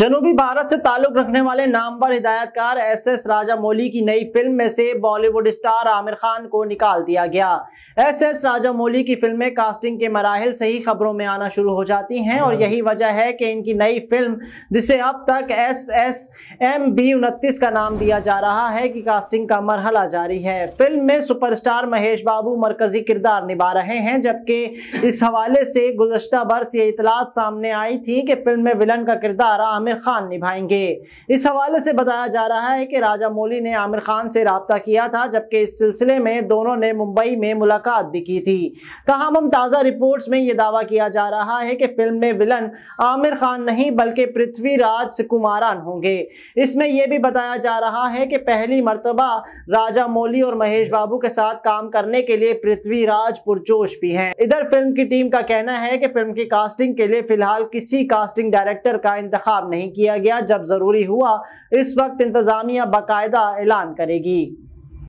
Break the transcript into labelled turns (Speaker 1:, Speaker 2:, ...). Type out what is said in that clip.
Speaker 1: जनूबी भारत से ताल्लुक रखने वाले नामवर हिदायतकार एस एस मौली की नई फिल्म में से बॉलीवुड स्टार आमिर खान को निकाल दिया गया एस एस मौली की फिल्में कास्टिंग के मराहल से ही खबरों में आना शुरू हो जाती हैं और हम्म। यही वजह है कि इनकी नई फिल्म जिसे अब तक एस एस एम बी उनतीस का नाम दिया जा रहा है कि कास्टिंग का मरहला जारी है फिल्म में सुपरस्टार महेश बाबू मरकजी किरदार निभा रहे हैं जबकि इस हवाले से गुजशत बरस ये इतलात सामने आई थी कि फिल्म में विलन का किरदार आमिर आमिर खान निभाएंगे इस हवाले से बताया जा रहा है कि राजा मौली ने आमिर खान से रबता किया था जबकि इस सिलसिले में दोनों ने मुंबई में मुलाकात भी की थी तहम हम ताज़ा रिपोर्ट्स में ये दावा किया जा रहा है कि फिल्म में विलन आमिर खान नहीं बल्कि पृथ्वीराज कुमारान होंगे इसमें यह भी बताया जा रहा है कि पहली मरतबा राजा मौली और महेश बाबू के साथ काम करने के लिए पृथ्वीराज पुरजोश भी हैं इधर फिल्म की टीम का कहना है कि फिल्म की कास्टिंग के लिए फिलहाल किसी कास्टिंग डायरेक्टर का इंतजाम नहीं नहीं किया गया जब जरूरी हुआ इस वक्त इंतजामिया बाकायदा ऐलान करेगी